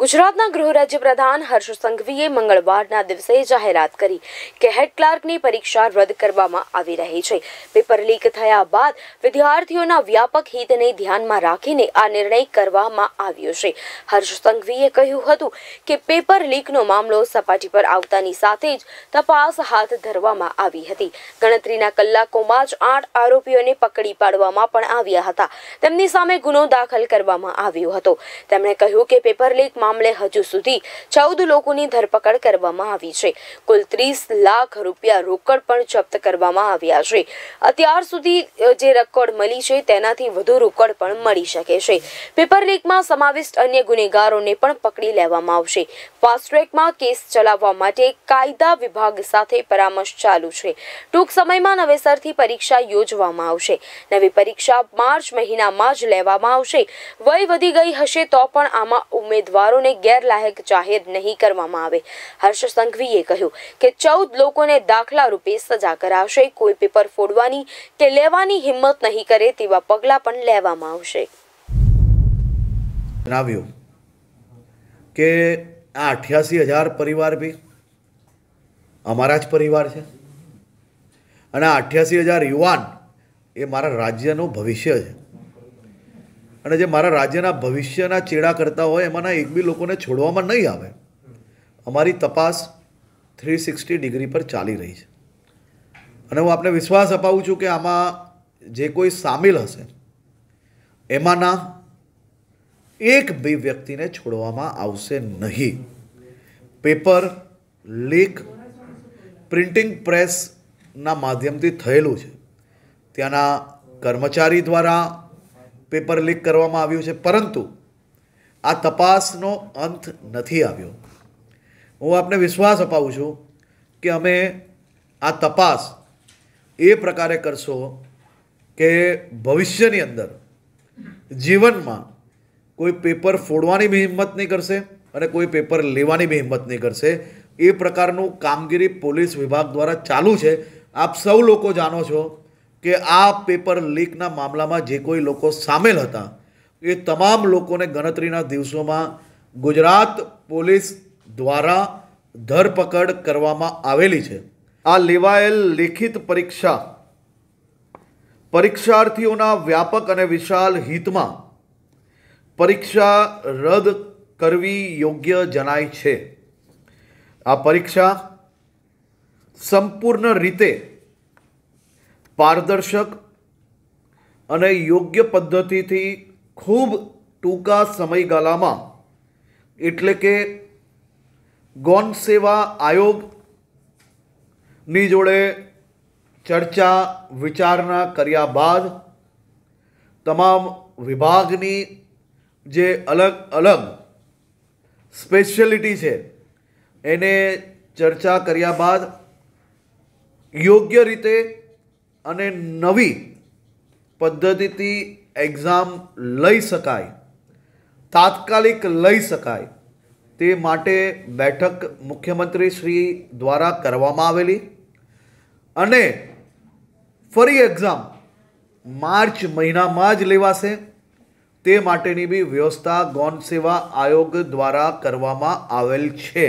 ગુજરાતના ગૃહ પ્રધાન હર્ષ સંઘવીએ મંગળવારના દિવસે જાહેરાત કરી કે હેડ ક્લાર્કની પરીક્ષા રદ કરવામાં આવી રહી છે પેપર લીક થયા બાદ વિદ્યાર્થીઓના વ્યાપક હિતને ધ્યાનમાં રાખીને આ નિર્ણય કરવામાં આવ્યો છે હર્ષ સંઘવીએ કહ્યું હતું કે પેપર લીકનો મામલો સપાટી પર આવતાની સાથે જ તપાસ હાથ ધરવામાં આવી હતી ગણતરીના કલાકોમાં જ આઠ આરોપીઓને પકડી પાડવામાં પણ આવ્યા હતા તેમની સામે ગુનો દાખલ કરવામાં આવ્યો હતો તેમણે કહ્યું કે પેપર લીકમાં મામલે હજુ સુધી ચૌદ લોકોની ધરપકડ કરવામાં આવી છે કુલ ત્રીસ લાખ રૂપિયા રોકડ પણ જપ્ત કરવામાં આવ્યા છે અત્યાર સુધી જે રોકડ મળી છે તેનાથી વધુ રોકડ પણ મળી શકે છે પેપર લીકમાં સમાવિષ્ટ અન્ય ગુનેગારોને પણ પકડી લેવામાં આવશે ફાસ્ટ ટ્રેકમાં કેસ ચલાવવા માટે કાયદા વિભાગ સાથે પરામર્શ ચાલુ છે ટૂંક સમયમાં નવેસરથી પરીક્ષા યોજવામાં આવશે નવી પરીક્ષા માર્ચ મહિનામાં જ લેવામાં આવશે વય વધી ગઈ હશે તો પણ આમાં ઉમેદવારો ઉમેદવારોને ગેરલાયક જાહેર નહીં કરવામાં આવે હર્ષ સંઘવીએ કહ્યું કે ચૌદ લોકોને દાખલા રૂપે સજા કરાશે કોઈ પેપર ફોડવાની કે લેવાની હિંમત નહીં કરે તેવા પગલાં પણ લેવામાં આવશે જણાવ્યું કે આ અઠ્યાસી હજાર પરિવાર બી અમારા જ પરિવાર છે અને આ અઠ્યાસી હજાર યુવાન એ મારા રાજ્યનું ભવિષ્ય છે અને જે મારા રાજ્યના ભવિષ્યના ચેડા કરતા હોય એમાંના એક બી લોકોને છોડવામાં નહીં આવે અમારી તપાસ થ્રી સિક્સટી ડિગ્રી પર ચાલી રહી છે અને હું આપને વિશ્વાસ અપાવું છું કે આમાં જે કોઈ સામેલ હશે એમાંના એક બે વ્યક્તિને છોડવામાં આવશે નહીં પેપર લીક પ્રિન્ટિંગ પ્રેસના માધ્યમથી થયેલું છે ત્યાંના કર્મચારી દ્વારા પેપર લીક કરવામાં આવ્યું છે પરંતુ આ તપાસનો અંત નથી આવ્યો હું આપને વિશ્વાસ અપાવું છું કે અમે આ તપાસ એ પ્રકારે કરશો કે ભવિષ્યની અંદર જીવનમાં કોઈ પેપર ફોડવાની બી હિંમત નહીં કરશે અને કોઈ પેપર લેવાની બી હિંમત નહીં કરશે એ પ્રકારનું કામગીરી પોલીસ વિભાગ દ્વારા ચાલુ છે આપ સૌ લોકો જાણો છો કે આ પેપર લીકના મામલામાં જે કોઈ લોકો સામેલ હતા એ તમામ લોકોને ગણતરીના દિવસોમાં ગુજરાત પોલીસ દ્વારા ધરપકડ કરવામાં આવેલી છે આ લેવાયેલ લેખિત પરીક્ષા પરીક્ષાર્થીઓના વ્યાપક અને વિશાલ હિતમાં પરીક્ષા રદ કરવી યોગ્ય જણાય છે આ પરીક્ષા સંપૂર્ણ રીતે પારદર્શક અને યોગ્ય પદ્ધતિથી ખૂબ ટૂંકા સમયગાળામાં એટલે કે ગૌણ સેવા આયોગની જોડે ચર્ચા વિચારણા કર્યા બાદ તમામ વિભાગની જે અલગ અલગ સ્પેશિયાલિટી છે એને ચર્ચા કર્યા બાદ યોગ્ય રીતે અને નવી પદ્ધતિથી એક્ઝામ લઈ શકાય તાત્કાલિક લઈ શકાય તે માટે બેઠક મુખ્યમંત્રી શ્રી દ્વારા કરવામાં આવેલી અને ફરી એક્ઝામ માર્ચ મહિનામાં જ લેવાશે તે માટેની બી વ્યવસ્થા ગૌણ સેવા આયોગ દ્વારા કરવામાં આવેલ છે